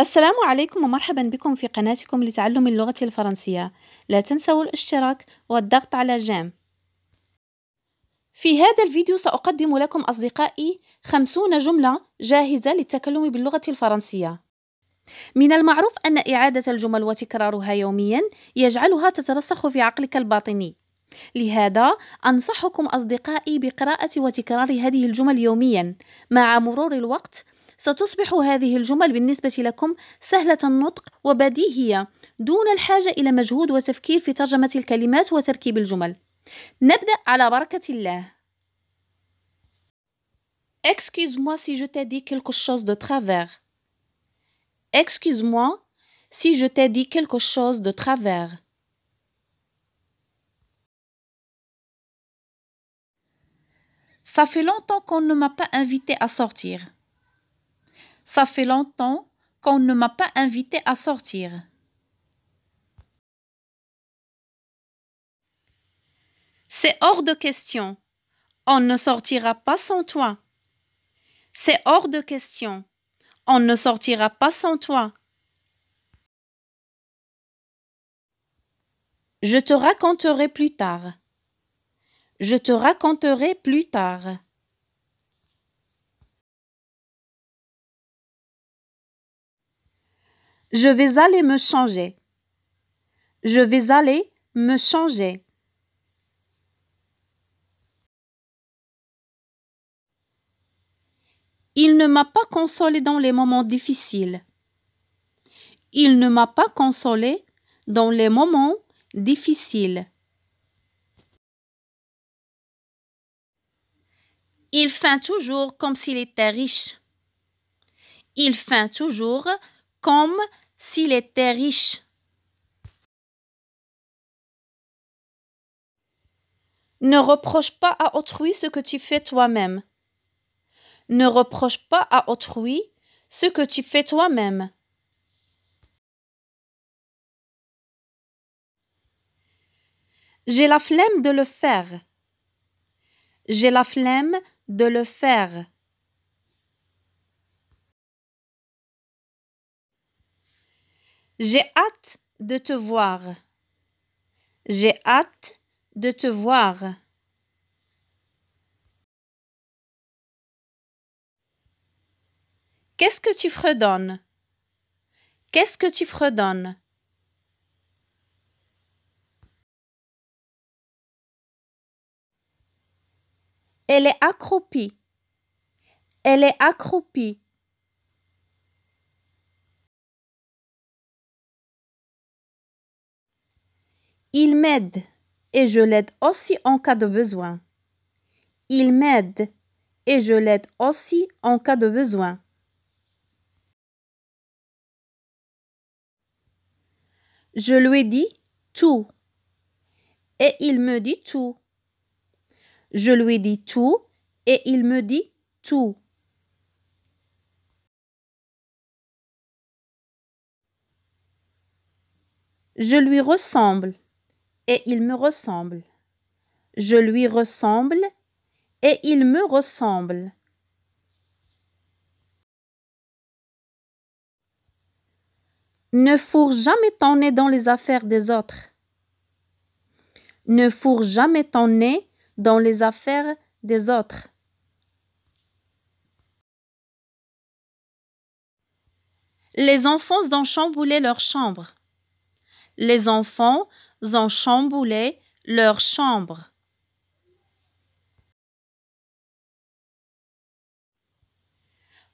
السلام عليكم ومرحبا بكم في قناتكم لتعلم اللغة الفرنسية لا تنسوا الاشتراك والضغط على جام في هذا الفيديو سأقدم لكم أصدقائي خمسون جملة جاهزة للتكلم باللغة الفرنسية من المعروف أن إعادة الجمل وتكرارها يوميا يجعلها تترسخ في عقلك الباطني لهذا أنصحكم أصدقائي بقراءة وتكرار هذه الجمل يوميا مع مرور الوقت ستصبح هذه الجمل بالنسبة لكم سهلة النطق وبديهية دون الحاجة إلى مجهود وتفكير في ترجمة الكلمات وتركيب الجمل. نبدأ على بركة الله. Excuse-moi si je t'ai dit quelque chose de travers. Excuse-moi si je t'ai dit quelque chose de travers. Ça fait longtemps qu'on ne m'a pas invité à sortir. Ça fait longtemps qu'on ne m'a pas invité à sortir. C'est hors de question. On ne sortira pas sans toi. C'est hors de question. On ne sortira pas sans toi. Je te raconterai plus tard. Je te raconterai plus tard. Je vais aller me changer. Je vais aller me changer. Il ne m'a pas consolé dans les moments difficiles. Il ne m'a pas consolé dans les moments difficiles. Il feint toujours comme s'il était riche. Il feint toujours comme s'il était riche. Ne reproche pas à autrui ce que tu fais toi-même. Ne reproche pas à autrui ce que tu fais toi-même. J'ai la flemme de le faire. J'ai la flemme de le faire. J'ai hâte de te voir. J'ai hâte de te voir. Qu'est-ce que tu fredonnes Qu'est-ce que tu fredonnes Elle est accroupie. Elle est accroupie. Il m'aide et je l'aide aussi en cas de besoin. Il m'aide et je l'aide aussi en cas de besoin. Je lui dis tout et il me dit tout. Je lui dis tout et il me dit tout. Je lui ressemble et il me ressemble. Je lui ressemble et il me ressemble. Ne fourre jamais ton nez dans les affaires des autres. Ne fourre jamais ton nez dans les affaires des autres. Les enfants ont chamboulé leur chambre. Les enfants ont chamboulé leur chambre.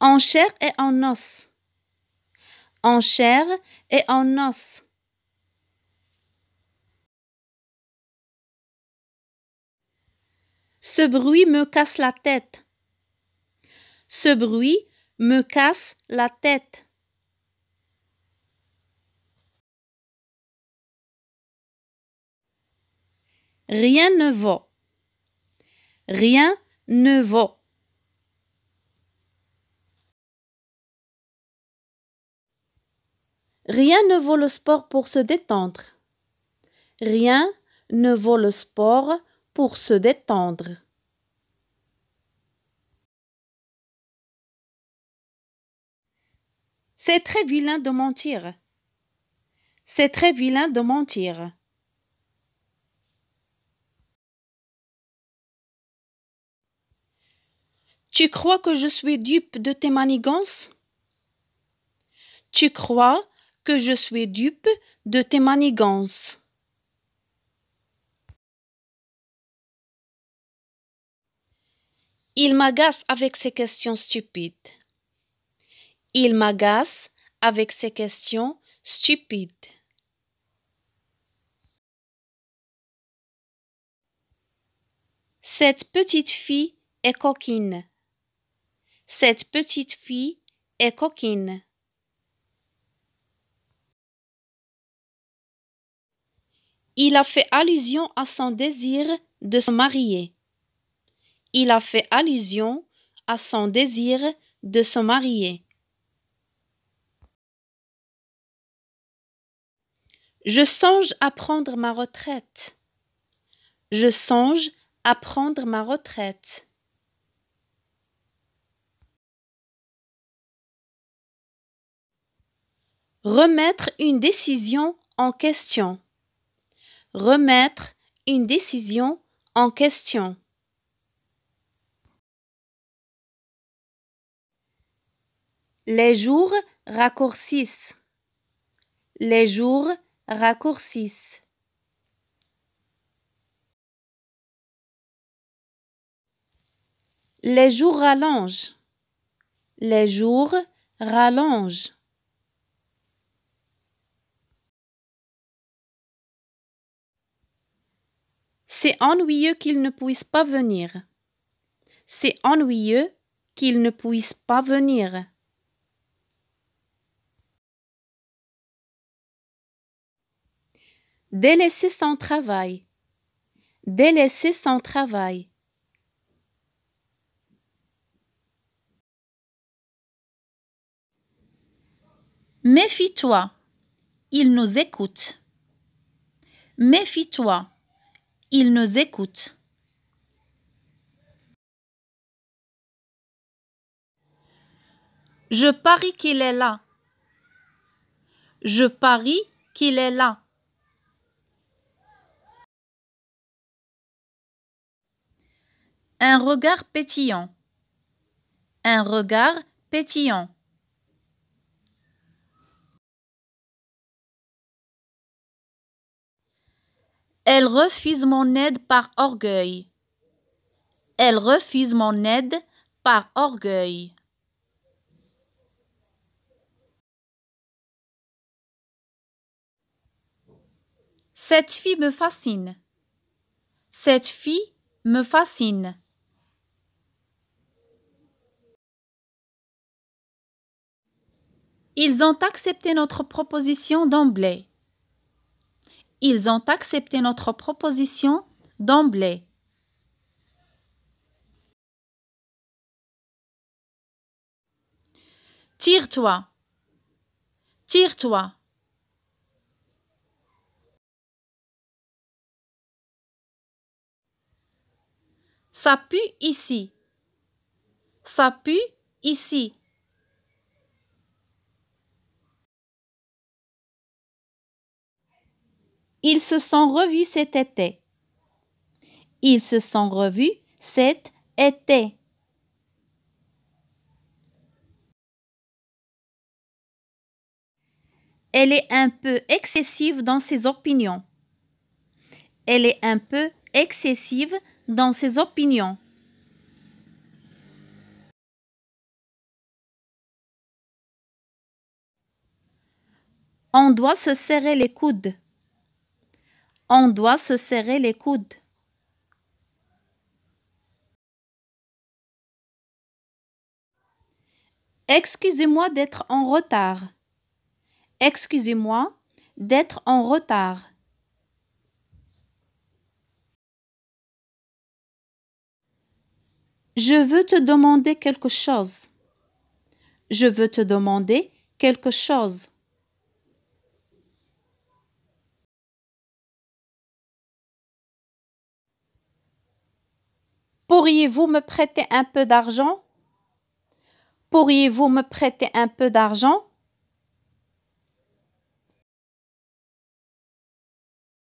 En chair et en os. En chair et en os. Ce bruit me casse la tête. Ce bruit me casse la tête. Rien ne vaut. Rien ne vaut. Rien ne vaut le sport pour se détendre. Rien ne vaut le sport pour se détendre. C'est très vilain de mentir. C'est très vilain de mentir. Tu crois que je suis dupe de tes manigances Tu crois que je suis dupe de tes manigances Il m'agace avec ses questions stupides. Il m'agace avec ses questions stupides. Cette petite fille est coquine. Cette petite fille est coquine. Il a fait allusion à son désir de se marier. Il a fait allusion à son désir de se marier. Je songe à prendre ma retraite. Je songe à prendre ma retraite. Remettre une décision en question. Remettre une décision en question. Les jours raccourcissent. Les jours raccourcissent. Les jours rallongent. Les jours rallongent. C'est ennuyeux qu'il ne puisse pas venir. C'est ennuyeux qu'il ne puisse pas venir. Délaisser son travail. Délaisser son travail. Méfie-toi. Il nous écoute. Méfie-toi. Il nous écoute. Je parie qu'il est là. Je parie qu'il est là. Un regard pétillant. Un regard pétillant. Elle refuse mon aide par orgueil. Elle refuse mon aide par orgueil. Cette fille me fascine. Cette fille me fascine. Ils ont accepté notre proposition d'emblée ils ont accepté notre proposition d'emblée. Tire-toi. Tire-toi. Ça pue ici. Ça pue ici. Ils se sont revus cet été. Ils se sont revus cet été. Elle est un peu excessive dans ses opinions. Elle est un peu excessive dans ses opinions. On doit se serrer les coudes. On doit se serrer les coudes. Excusez-moi d'être en retard. Excusez-moi d'être en retard. Je veux te demander quelque chose. Je veux te demander quelque chose. Pourriez-vous me prêter un peu d'argent Pourriez-vous me prêter un peu d'argent